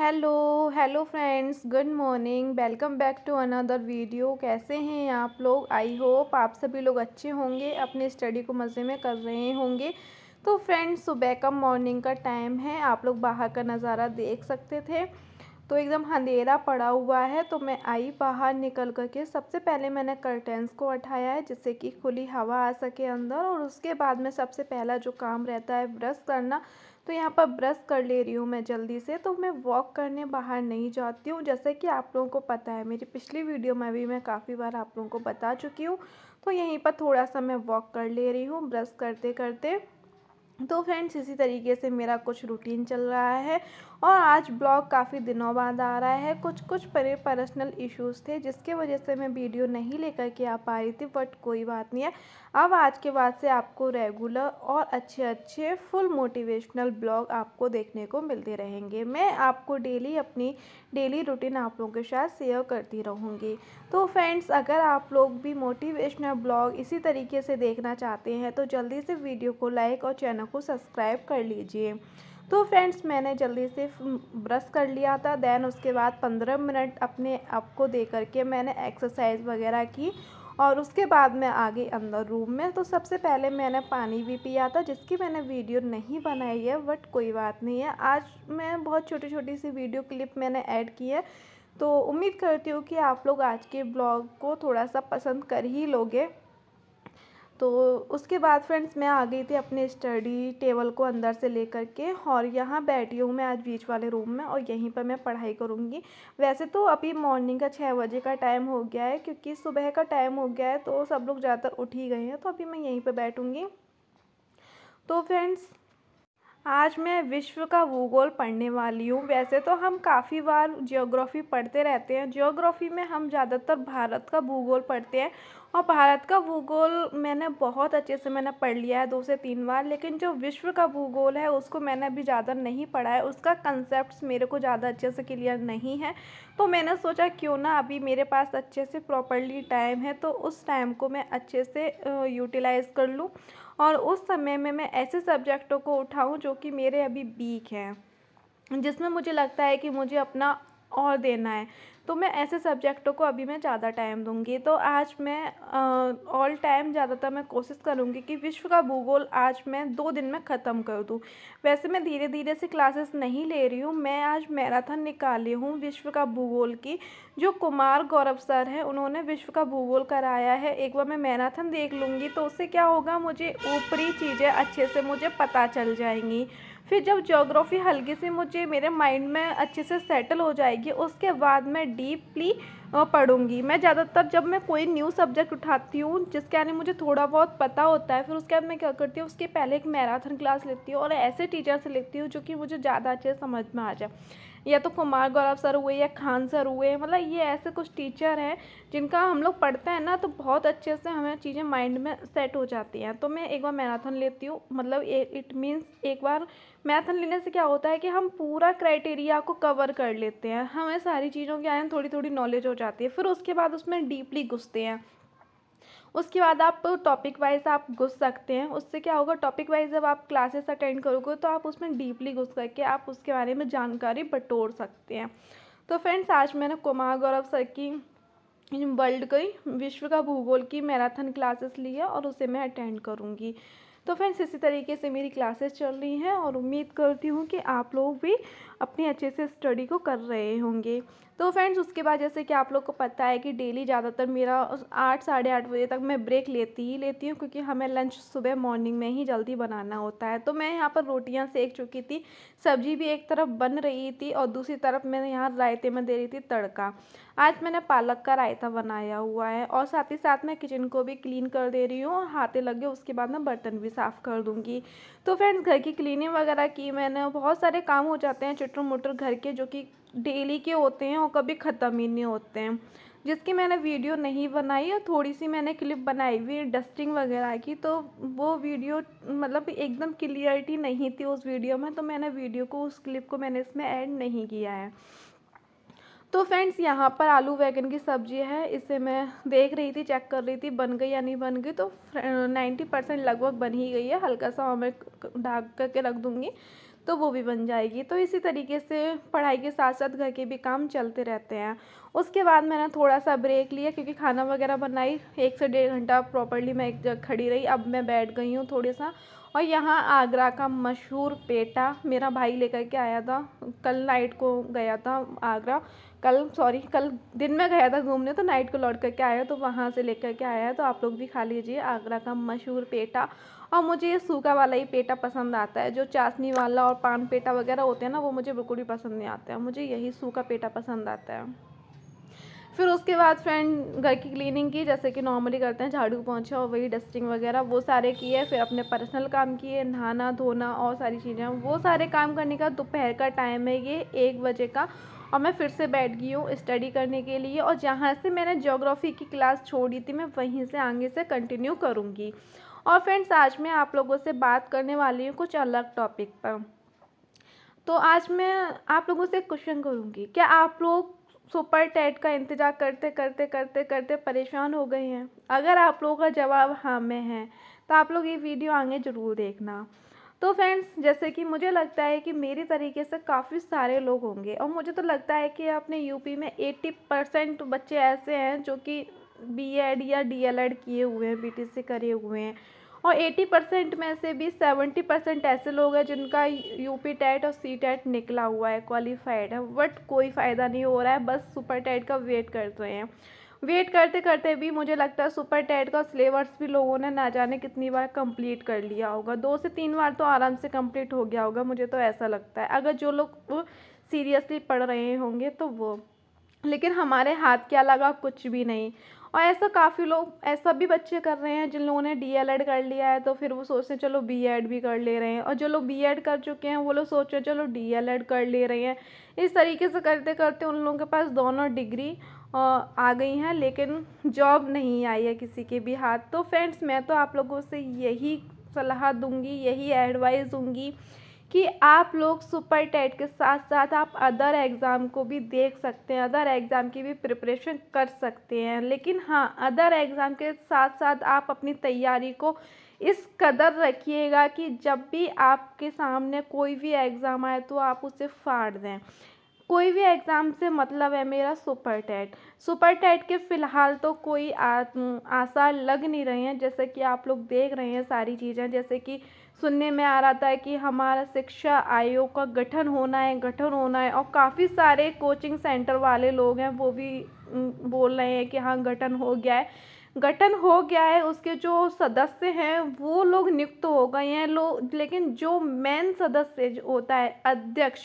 hello hello friends good morning welcome back to another video कैसे हैं आप लोग आई होप आप सभी लोग अच्छे होंगे अपने स्टडी को मज़े में कर रहे होंगे तो फ्रेंड्स सुबह का मॉर्निंग का टाइम है आप लोग बाहर का नज़ारा देख सकते थे तो एकदम अंधेरा पड़ा हुआ है तो मैं आई बाहर निकल कर के सबसे पहले मैंने कर्टेंस को उठाया है जिससे कि खुली हवा आ सके अंदर और उसके बाद में सबसे पहला जो काम रहता है ब्रश करना तो यहाँ पर ब्रश कर ले रही हूँ मैं जल्दी से तो मैं वॉक करने बाहर नहीं जाती हूँ जैसे कि आप लोगों को पता है मेरी पिछली वीडियो में भी मैं काफ़ी बार आप लोगों को बता चुकी हूँ तो यहीं पर थोड़ा सा मैं वॉक कर ले रही हूँ ब्रश करते करते तो फ्रेंड्स इसी तरीके से मेरा कुछ रूटीन चल रहा है और आज ब्लॉग काफ़ी दिनों बाद आ रहा है कुछ कुछ परे पर्सनल इश्यूज़ थे जिसके वजह से मैं वीडियो नहीं लेकर के आ पा रही थी बट कोई बात नहीं है अब आज के बाद से आपको रेगुलर और अच्छे अच्छे फुल मोटिवेशनल ब्लॉग आपको देखने को मिलते रहेंगे मैं आपको डेली अपनी डेली रूटीन आप लोगों के साथ शेयर करती रहूँगी तो फ्रेंड्स अगर आप लोग भी मोटिवेशनल ब्लॉग इसी तरीके से देखना चाहते हैं तो जल्दी से वीडियो को लाइक और चैनल को सब्सक्राइब कर लीजिए तो फ्रेंड्स मैंने जल्दी से ब्रश कर लिया था देन उसके बाद पंद्रह मिनट अपने आप को दे करके मैंने एक्सरसाइज वगैरह की और उसके बाद मैं आ गई अंदर रूम में तो सबसे पहले मैंने पानी भी पिया था जिसकी मैंने वीडियो नहीं बनाई है बट कोई बात नहीं है आज मैं बहुत छोटी छोटी सी वीडियो क्लिप मैंने ऐड की है तो उम्मीद करती हूँ कि आप लोग आज के ब्लॉग को थोड़ा सा पसंद कर ही लोगे तो उसके बाद फ्रेंड्स मैं आ गई थी अपने स्टडी टेबल को अंदर से ले कर के और यहाँ बैठी हूँ मैं आज बीच वाले रूम में और यहीं पर मैं पढ़ाई करूँगी वैसे तो अभी मॉर्निंग का छः बजे का टाइम हो गया है क्योंकि सुबह का टाइम हो गया है तो सब लोग ज़्यादातर उठ ही गए हैं तो अभी मैं यहीं पर बैठूँगी तो फ्रेंड्स आज मैं विश्व का भूगोल पढ़ने वाली हूँ वैसे तो हम काफ़ी बार जियोग्राफी पढ़ते रहते हैं जियोग्राफी में हम ज़्यादातर भारत का भूगोल पढ़ते हैं और भारत का भूगोल मैंने बहुत अच्छे से मैंने पढ़ लिया है दो से तीन बार लेकिन जो विश्व का भूगोल है उसको मैंने अभी ज़्यादा नहीं पढ़ा है उसका कंसेप्ट मेरे को ज़्यादा अच्छे से क्लियर नहीं है तो मैंने सोचा क्यों ना अभी मेरे पास अच्छे से प्रॉपरली टाइम है तो उस टाइम को मैं अच्छे से यूटिलाइज़ कर लूँ और उस समय में मैं ऐसे सब्जेक्टों को उठाऊँ जो कि मेरे अभी वीक हैं जिसमें मुझे लगता है कि मुझे अपना और देना है तो मैं ऐसे सब्जेक्टों को अभी मैं ज़्यादा टाइम दूंगी तो आज मैं ऑल टाइम ज़्यादातर मैं कोशिश करूँगी कि विश्व का भूगोल आज मैं दो दिन में ख़त्म कर दूँ वैसे मैं धीरे धीरे से क्लासेस नहीं ले रही हूँ मैं आज मैराथन निकाली हूँ विश्व का भूगोल की जो कुमार गौरव सर हैं उन्होंने विश्व का भूगोल कराया है एक बार मैं मैराथन देख लूँगी तो उससे क्या होगा मुझे ऊपरी चीज़ें अच्छे से मुझे पता चल जाएंगी फिर जब जोग्राफ़ी हल्की से मुझे मेरे माइंड में अच्छे से सेटल हो जाएगी उसके बाद मैं डीपली पढ़ूँगी मैं ज़्यादातर जब मैं कोई न्यू सब्जेक्ट उठाती हूँ जिसके यानी मुझे थोड़ा बहुत पता होता है फिर उसके बाद मैं क्या करती हूँ उसके पहले एक मैराथन क्लास लेती हूँ और ऐसे टीचर से लेती हूँ जो कि मुझे ज़्यादा अच्छे समझ में आ जाए या तो कुमार गौरव सर हुए या खान सर हुए मतलब ये ऐसे कुछ टीचर हैं जिनका हम लोग पढ़ते हैं ना तो बहुत अच्छे से हमें चीज़ें माइंड में सेट हो जाती हैं तो मैं एक बार मैराथन लेती हूँ मतलब इट मीन्स एक बार मैराथन लेने से क्या होता है कि हम पूरा क्राइटेरिया को कवर कर लेते हैं हमें सारी चीज़ों के आए थोड़ी थोड़ी नॉलेज हो जाती है फिर उसके बाद उसमें डीपली घुसते हैं उसके बाद आप टॉपिक वाइज आप घुस सकते हैं उससे क्या होगा टॉपिक वाइज जब आप क्लासेस अटेंड करोगे तो आप उसमें डीपली घुस करके आप उसके बारे में जानकारी बटोर सकते हैं तो फ्रेंड्स आज मैंने कुमार गौरव सर की वर्ल्ड की विश्व का भूगोल की मैराथन क्लासेस ली है और उसे मैं अटेंड करूँगी तो फ्रेंड्स इसी तरीके से मेरी क्लासेस चल रही हैं और उम्मीद करती हूँ कि आप लोग भी अपने अच्छे से स्टडी को कर रहे होंगे तो फ्रेंड्स उसके बाद जैसे कि आप लोग को पता है कि डेली ज़्यादातर मेरा आठ साढ़े आठ बजे तक मैं ब्रेक लेती ही लेती हूँ क्योंकि हमें लंच सुबह मॉर्निंग में ही जल्दी बनाना होता है तो मैं यहाँ पर रोटियाँ सेक चुकी थी सब्जी भी एक तरफ बन रही थी और दूसरी तरफ मैंने यहाँ रायते में दे रही थी तड़का आज मैंने पालक का रायता बनाया हुआ है और साथ ही साथ मैं किचन को भी क्लीन कर दे रही हूँ और हाथे गए उसके बाद मैं बर्तन भी साफ़ कर दूँगी तो फ्रेंड्स घर की क्लीनिंग वगैरह की मैंने बहुत सारे काम हो जाते हैं इलेक्ट्रो मोटर घर के जो कि डेली के होते हैं और कभी ख़त्म ही नहीं होते हैं जिसकी मैंने वीडियो नहीं बनाई और थोड़ी सी मैंने क्लिप बनाई हुई डस्टिंग वगैरह की तो वो वीडियो मतलब एकदम क्लियरिटी नहीं थी उस वीडियो में तो मैंने वीडियो को उस क्लिप को मैंने इसमें ऐड नहीं किया है तो फ्रेंड्स यहाँ पर आलू वैगन की सब्ज़ी है इसे मैं देख रही थी चेक कर रही थी बन गई या नहीं बन गई तो नाइन्टी परसेंट लगभग बन ही गई है हल्का सा मैं ढाक करके रख दूँगी तो वो भी बन जाएगी तो इसी तरीके से पढ़ाई के साथ साथ घर के भी काम चलते रहते हैं उसके बाद मैंने थोड़ा सा ब्रेक लिया क्योंकि खाना वगैरह बनाई एक से डेढ़ घंटा प्रॉपरली मैं एक जगह खड़ी रही अब मैं बैठ गई हूँ थोड़े सा और यहाँ आगरा का मशहूर पेटा मेरा भाई लेकर के आया था कल नाइट को गया था आगरा कल सॉरी कल दिन में गया था घूमने तो नाइट को लौट कर के आया तो वहाँ से लेकर के आया है तो आप लोग भी खा लीजिए आगरा का मशहूर पेटा और मुझे ये सूखा वाला ही पेटा पसंद आता है जो चाशनी वाला और पान पेटा वगैरह होते हैं ना वो मुझे बिल्कुल भी पसंद नहीं आता है मुझे यही सूखा पेटा पसंद आता है फिर उसके बाद फ्रेंड घर की क्लीनिंग की जैसे कि नॉर्मली करते हैं झाड़ू पहुँचा और वही डस्टिंग वगैरह वो सारे किए फिर अपने पर्सनल काम किए नहाना धोना और सारी चीज़ें वो सारे काम करने का दोपहर का टाइम है ये एक बजे का और मैं फिर से बैठ गई हूँ स्टडी करने के लिए और जहाँ से मैंने जोग्राफ़ी की क्लास छोड़ी थी मैं वहीं से आगे से कंटिन्यू करूँगी और फ्रेंड्स आज मैं आप लोगों से बात करने वाली हूँ कुछ अलग टॉपिक पर तो आज मैं आप लोगों से क्वेश्चन करूँगी क्या आप लोग सुपर टेट का इंतज़ार करते करते करते करते परेशान हो गए हैं अगर आप लोगों का जवाब हाँ में है तो आप लोग ये वीडियो आगे ज़रूर देखना तो फ्रेंड्स जैसे कि मुझे लगता है कि मेरे तरीके से काफ़ी सारे लोग होंगे और मुझे तो लगता है कि अपने यूपी में 80 परसेंट बच्चे ऐसे हैं जो कि बीएड या डीएलएड किए हुए हैं बीटीसी करे हुए हैं और 80 परसेंट में से भी 70 परसेंट ऐसे लोग हैं जिनका यूपी टेट और सी टेट निकला हुआ है क्वालिफाइड है बट कोई फ़ायदा नहीं हो रहा है बस सुपर टेट का वेट करते हैं वेट करते करते भी मुझे लगता है सुपर टेट का सिलेबस भी लोगों ने ना जाने कितनी बार कंप्लीट कर लिया होगा दो से तीन बार तो आराम से कंप्लीट हो गया होगा मुझे तो ऐसा लगता है अगर जो लोग सीरियसली पढ़ रहे होंगे तो वो लेकिन हमारे हाथ क्या लगा कुछ भी नहीं और ऐसा काफ़ी लोग ऐसा भी बच्चे कर रहे हैं जिन लोगों ने डी कर लिया है तो फिर वो सोचते हैं चलो बी भी कर ले रहे हैं और जो लोग बी कर चुके हैं वो लोग सोच रहे हैं चलो डी कर ले रहे हैं इस तरीके से करते करते उन लोगों के पास दोनों डिग्री आ गई हैं लेकिन जॉब नहीं आई है किसी के भी हाथ तो फ्रेंड्स मैं तो आप लोगों से यही सलाह दूंगी यही एडवाइस दूंगी कि आप लोग सुपर टेट के साथ साथ आप अदर एग्ज़ाम को भी देख सकते हैं अदर एग्ज़ाम की भी प्रिपरेशन कर सकते हैं लेकिन हाँ अदर एग्ज़ाम के साथ साथ आप अपनी तैयारी को इस कदर रखिएगा कि जब भी आपके सामने कोई भी एग्ज़ाम आए तो आप उसे फाड़ दें कोई भी एग्ज़ाम से मतलब है मेरा सुपर टेट सुपर टेट के फ़िलहाल तो कोई आसार लग नहीं रहे हैं जैसे कि आप लोग देख रहे हैं सारी चीज़ें जैसे कि सुनने में आ रहा था कि हमारा शिक्षा आयोग का गठन होना है गठन होना है और काफ़ी सारे कोचिंग सेंटर वाले लोग हैं वो भी बोल रहे हैं कि हाँ गठन हो गया है गठन हो गया है उसके जो सदस्य हैं वो लोग नियुक्त हो गए हैं लोग लेकिन जो मेन सदस्य जो होता है अध्यक्ष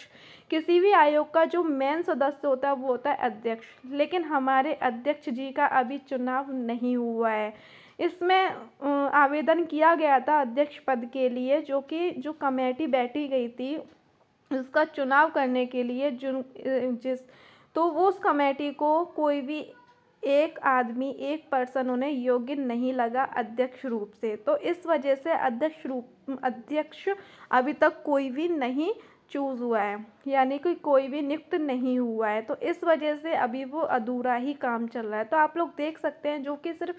किसी भी आयोग का जो मेन सदस्य होता है वो होता है अध्यक्ष लेकिन हमारे अध्यक्ष जी का अभी चुनाव नहीं हुआ है इसमें आवेदन किया गया था अध्यक्ष पद के लिए जो कि जो कमेटी बैठी गई थी उसका चुनाव करने के लिए जिन जिस तो वो उस कमेटी को कोई भी एक आदमी एक पर्सन उन्हें योग्य नहीं लगा अध्यक्ष रूप से तो इस वजह से अध्यक्ष रूप अध्यक्ष अभी तक कोई भी नहीं चूज़ हुआ है यानी कि कोई भी नियुक्त नहीं हुआ है तो इस वजह से अभी वो अधूरा ही काम चल रहा है तो आप लोग देख सकते हैं जो कि सिर्फ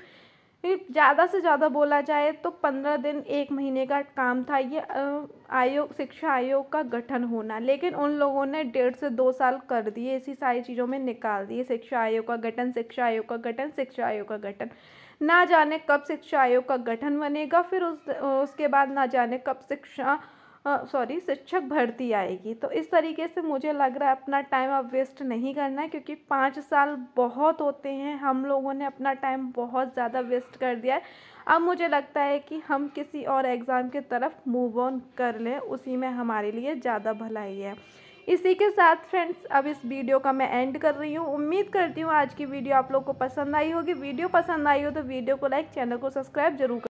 ज़्यादा से ज़्यादा बोला जाए तो पंद्रह दिन एक महीने का काम था ये आयोग शिक्षा आयोग का गठन होना लेकिन उन लोगों ने डेढ़ से दो साल कर दिए इसी सारी चीज़ों में निकाल दिए शिक्षा आयोग का गठन शिक्षा आयोग का गठन शिक्षा आयोग का गठन ना जाने कब शिक्षा आयोग का गठन बनेगा फिर उस उसके बाद ना जाने कब शिक्षा सॉरी शिक्षक भर्ती आएगी तो इस तरीके से मुझे लग रहा है अपना टाइम अब वेस्ट नहीं करना है क्योंकि पाँच साल बहुत होते हैं हम लोगों ने अपना टाइम बहुत ज़्यादा वेस्ट कर दिया है अब मुझे लगता है कि हम किसी और एग्ज़ाम की तरफ मूव ऑन कर लें उसी में हमारे लिए ज़्यादा भलाई है इसी के साथ फ्रेंड्स अब इस वीडियो का मैं एंड कर रही हूँ उम्मीद करती हूँ आज की वीडियो आप लोग को पसंद आई होगी वीडियो पसंद आई हो तो वीडियो को लाइक चैनल को सब्सक्राइब जरूर